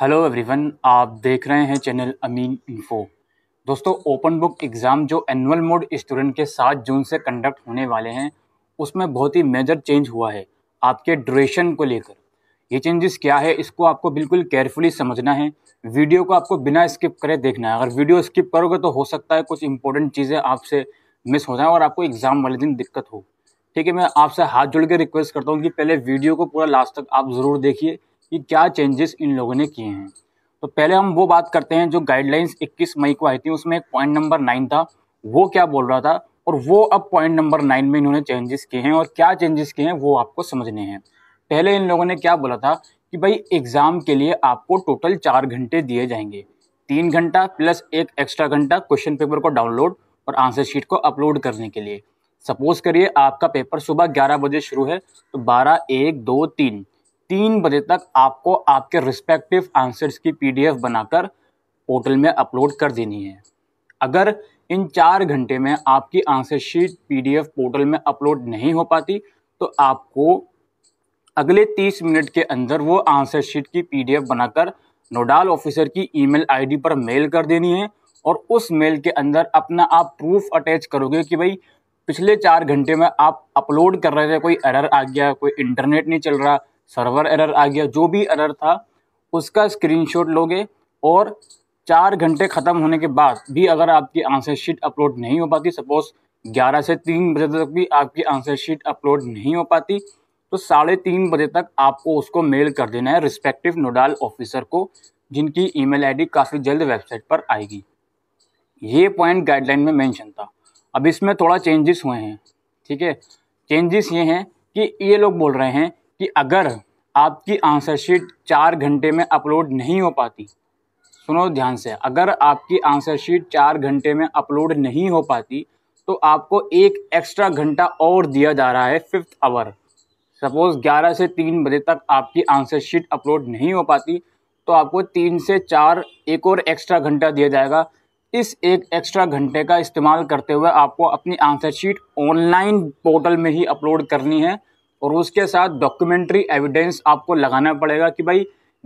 hello everyone आप देख रहे हैं चैनल अमीन इन्फो दोस्तों ओपन बुक एग्ज़ाम जो एनुअल मोड स्टूडेंट के सात जून से कंडक्ट होने वाले हैं उसमें बहुत ही मेजर चेंज हुआ है आपके ड्यूरेशन को लेकर ये चेंजेस क्या है इसको आपको बिल्कुल केयरफुली समझना है वीडियो को आपको बिना स्किप करे देखना है अगर वीडियो स्किप करोगे तो हो सकता है कुछ इंपॉर्टेंट चीज़ें आपसे मिस हो जाएँ और आपको एग्ज़ाम वाले दिन दिक्कत हो ठीक है मैं आपसे हाथ जोड़ के रिक्वेस्ट करता हूँ कि पहले वीडियो को पूरा लास्ट तक आप ज़रूर देखिए कि क्या चेंजेस इन लोगों ने किए हैं तो पहले हम वो बात करते हैं जो गाइडलाइंस 21 मई को आई थी उसमें एक पॉइंट नंबर नाइन था वो क्या बोल रहा था और वो अब पॉइंट नंबर नाइन में इन्होंने चेंजेस किए हैं और क्या चेंजेस किए हैं वो आपको समझने हैं पहले इन लोगों ने क्या बोला था कि भाई एग्ज़ाम के लिए आपको टोटल चार घंटे दिए जाएंगे तीन घंटा प्लस एक एक्स्ट्रा घंटा क्वेश्चन पेपर को डाउनलोड और आंसर शीट को अपलोड करने के लिए सपोज करिए आपका पेपर सुबह ग्यारह बजे शुरू है तो बारह एक दो तीन तीन बजे तक आपको आपके रिस्पेक्टिव आंसर्स की पीडीएफ बनाकर पोर्टल में अपलोड कर देनी है अगर इन चार घंटे में आपकी आंसर शीट पीडीएफ पोर्टल में अपलोड नहीं हो पाती तो आपको अगले तीस मिनट के अंदर वो आंसर शीट की पीडीएफ बनाकर नोडाल ऑफिसर की ईमेल आईडी पर मेल कर देनी है और उस मेल के अंदर अपना आप प्रूफ अटैच करोगे कि भाई पिछले चार घंटे में आप अपलोड कर रहे थे कोई एरर आ गया कोई इंटरनेट नहीं चल रहा सर्वर एरर आ गया जो भी एरर था उसका स्क्रीनशॉट लोगे और चार घंटे ख़त्म होने के बाद भी अगर आपकी आंसर शीट अपलोड नहीं हो पाती सपोज़ ग्यारह से तीन बजे तक भी आपकी आंसर शीट अपलोड नहीं हो पाती तो साढ़े तीन बजे तक आपको उसको मेल कर देना है रिस्पेक्टिव नोडाल ऑफिसर को जिनकी ईमेल आईडी काफ़ी जल्द वेबसाइट पर आएगी ये पॉइंट गाइडलाइन में मेंशन था अब इसमें थोड़ा चेंजेस हुए हैं ठीक है चेंजेस ये हैं कि ये लोग बोल रहे हैं कि अगर आपकी आंसर शीट चार घंटे में अपलोड नहीं हो पाती सुनो ध्यान से अगर आपकी आंसर शीट चार घंटे में अपलोड नहीं हो पाती तो आपको एक एक्स्ट्रा घंटा और दिया जा रहा है फिफ्थ आवर सपोज़ ग्यारह से तीन बजे तक आपकी आंसर शीट अपलोड नहीं हो पाती तो आपको तीन से चार एक और एक्स्ट्रा घंटा दिया जाएगा इस एक एक्स्ट्रा घंटे का इस्तेमाल करते हुए आपको अपनी आंसर शीट ऑनलाइन पोर्टल में ही अपलोड करनी है और उसके साथ डॉक्यूमेंट्री एविडेंस आपको लगाना पड़ेगा कि भाई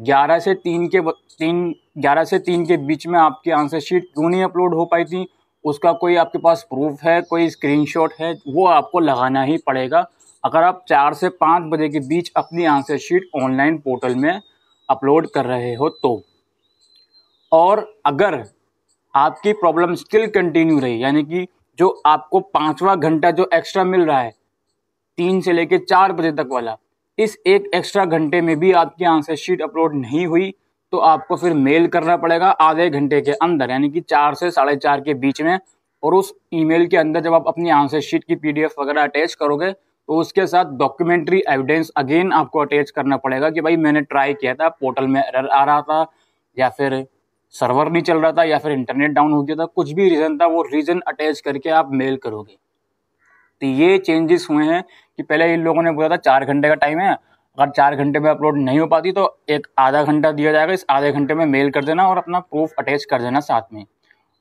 ग्यारह से तीन के तीन ग्यारह से तीन के बीच में आपकी आंसर शीट क्यों नहीं अपलोड हो पाई थी उसका कोई आपके पास प्रूफ है कोई स्क्रीनशॉट है वो आपको लगाना ही पड़ेगा अगर आप चार से पाँच बजे के बीच अपनी आंसर शीट ऑनलाइन पोर्टल में अपलोड कर रहे हो तो और अगर आपकी प्रॉब्लम स्टिल कंटिन्यू रही यानी कि जो आपको पाँचवा घंटा जो एक्स्ट्रा मिल रहा है तीन से लेकर चार बजे तक वाला इस एक एक्स्ट्रा घंटे में भी आपकी आंसर शीट अपलोड नहीं हुई तो आपको फिर मेल करना पड़ेगा आधे घंटे के अंदर यानी कि चार से साढ़े चार के बीच में और उस ईमेल के अंदर जब आप अपनी आंसर शीट की पीडीएफ वगैरह अटैच करोगे तो उसके साथ डॉक्यूमेंट्री एविडेंस अगेन आपको अटैच करना पड़ेगा कि भाई मैंने ट्राई किया था पोर्टल में एरर आ रहा था या फिर सर्वर नहीं चल रहा था या फिर इंटरनेट डाउन हो गया था कुछ भी रीज़न था वो रीज़न अटैच करके आप मेल करोगे तो ये चेंजेस हुए हैं कि पहले इन लोगों ने बोला था चार घंटे का टाइम है अगर चार घंटे में अपलोड नहीं हो पाती तो एक आधा घंटा दिया जाएगा इस आधे घंटे में मेल कर देना और अपना प्रूफ अटैच कर देना साथ में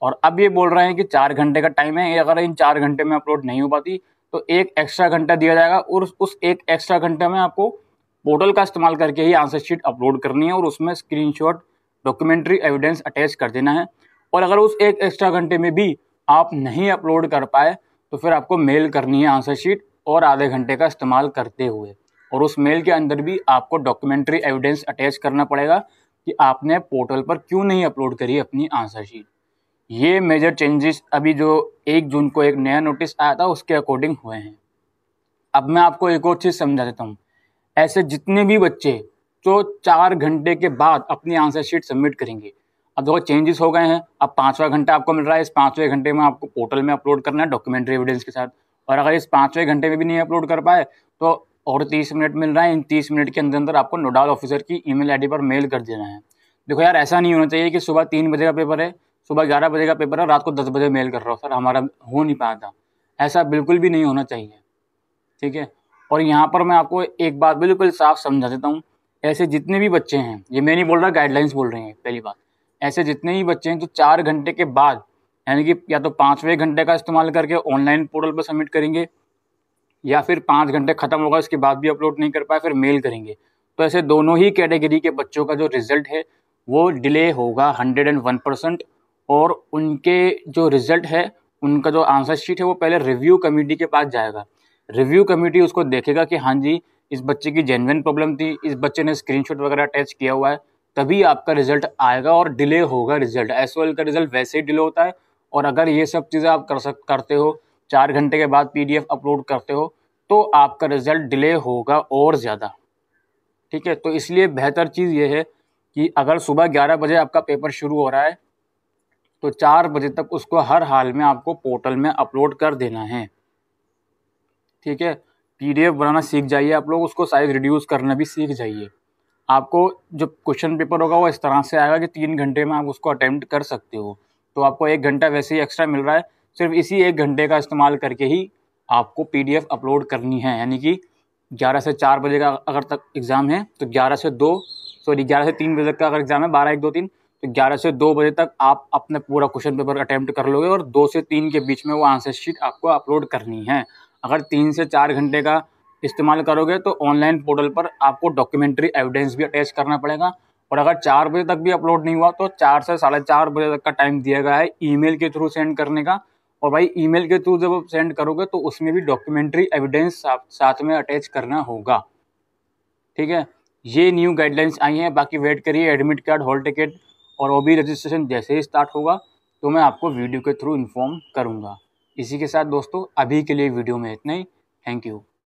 और अब ये बोल रहे हैं कि चार घंटे का टाइम है अगर इन चार घंटे में अपलोड नहीं हो पाती तो एक एक्स्ट्रा घंटा दिया जाएगा और उस एक एक्स्ट्रा घंटे में आपको पोर्टल का इस्तेमाल करके ही आंसर शीट अपलोड करनी है और उसमें स्क्रीनशॉट डॉक्यूमेंट्री एविडेंस अटैच कर देना है और अगर उस एक एक्स्ट्रा घंटे में भी आप नहीं अपलोड कर पाए तो फिर आपको मेल करनी है आंसर शीट और आधे घंटे का इस्तेमाल करते हुए और उस मेल के अंदर भी आपको डॉक्यूमेंट्री एविडेंस अटैच करना पड़ेगा कि आपने पोर्टल पर क्यों नहीं अपलोड करी अपनी आंसर शीट ये मेजर चेंजेस अभी जो एक जून को एक नया नोटिस आया था उसके अकॉर्डिंग हुए हैं अब मैं आपको एक और चीज़ समझा देता हूँ ऐसे जितने भी बच्चे जो चार घंटे के बाद अपनी आंसर शीट सबमिट करेंगे अब देखो चेंजेस हो गए हैं अब पाँचवा घंटा आपको मिल रहा है इस पाँचवें घंटे में आपको पोर्टल में अपलोड करना है डॉक्यूमेंट्री एविडेंस के साथ और अगर इस पाँचवें घंटे में भी नहीं अपलोड कर पाए तो और तीस मिनट मिल रहा है इन तीस मिनट के अंदर अंदर आपको नोडाल ऑफिसर की ई मेल पर मेल कर देना है देखो यार ऐसा नहीं होना चाहिए कि सुबह तीन बजे का पेपर है सुबह ग्यारह बजे का पेपर है रात को दस बजे मेल कर रहा हूँ सर हमारा हो नहीं पाया ऐसा बिल्कुल भी नहीं होना चाहिए ठीक है और यहाँ पर मैं आपको एक बात बिल्कुल साफ समझा देता हूँ ऐसे जितने भी बच्चे हैं ये मैं नहीं बोल रहा गाइडलाइंस बोल रहे हैं पहली बात ऐसे जितने भी बच्चे हैं जो तो चार घंटे के बाद यानी कि या तो पाँचवें घंटे का इस्तेमाल करके ऑनलाइन पोर्टल पर सबमिट करेंगे या फिर पाँच घंटे ख़त्म होगा उसके बाद भी अपलोड नहीं कर पाए फिर मेल करेंगे तो ऐसे दोनों ही कैटेगरी के बच्चों का जो रिज़ल्ट है वो डिले होगा हंड्रेड एंड वन परसेंट और उनके जो रिज़ल्ट है उनका जो आंसर शीट है वो पहले रिव्यू कमेटी के पास जाएगा रिव्यू कमेटी उसको देखेगा कि हाँ जी इस बच्चे की जेनविन प्रॉब्लम थी इस बच्चे ने स्क्रीनशॉट वगैरह अटैच किया हुआ है तभी आपका रिजल्ट आएगा और डिले होगा रिजल्ट एस का रिजल्ट वैसे ही डिले होता है और अगर ये सब चीज़ें आप कर सक करते हो चार घंटे के बाद पीडीएफ अपलोड करते हो तो आपका रिज़ल्ट डिले होगा और ज़्यादा ठीक है तो इसलिए बेहतर चीज़ ये है कि अगर सुबह ग्यारह बजे आपका पेपर शुरू हो रहा है तो चार बजे तक उसको हर हाल में आपको पोर्टल में अपलोड कर देना है ठीक है पीडीएफ बनाना सीख जाइए आप लोग उसको साइज रिड्यूस करना भी सीख जाइए आपको जो क्वेश्चन पेपर होगा वो इस तरह से आएगा कि तीन घंटे में आप उसको अटैम्प्ट कर सकते हो तो आपको एक घंटा वैसे ही एक्स्ट्रा मिल रहा है सिर्फ इसी एक घंटे का इस्तेमाल करके ही आपको पी अपलोड करनी है यानी कि ग्यारह से चार बजे का अगर तक एग्ज़ाम है तो ग्यारह से दो सॉरी ग्यारह से तीन बजे तक का अगर एग्ज़ाम है बारह एक दो तीन तो ग्यारह से दो बजे तक आप अपने पूरा क्वेश्चन पेपर अटैम्प्ट कर लोगे और दो से तीन के बीच में वो आंसर शीट आपको अपलोड करनी है अगर तीन से चार घंटे का इस्तेमाल करोगे तो ऑनलाइन पोर्टल पर आपको डॉक्यूमेंट्री एविडेंस भी अटैच करना पड़ेगा और अगर चार बजे तक भी अपलोड नहीं हुआ तो चार से साढ़े चार बजे तक का टाइम दिया गया है ईमेल के थ्रू सेंड करने का और भाई ईमेल के थ्रू जब आप सेंड करोगे तो उसमें भी डॉक्यूमेंट्री एविडेंस साथ में अटैच करना होगा ठीक है ये न्यू गाइडलाइंस आई हैं बाकी वेट करिए एडमिट कार्ड हॉल टिकट और ओ रजिस्ट्रेशन जैसे ही स्टार्ट होगा तो मैं आपको वीडियो के थ्रू इन्फॉर्म करूँगा इसी के साथ दोस्तों अभी के लिए वीडियो में इतना ही थैंक यू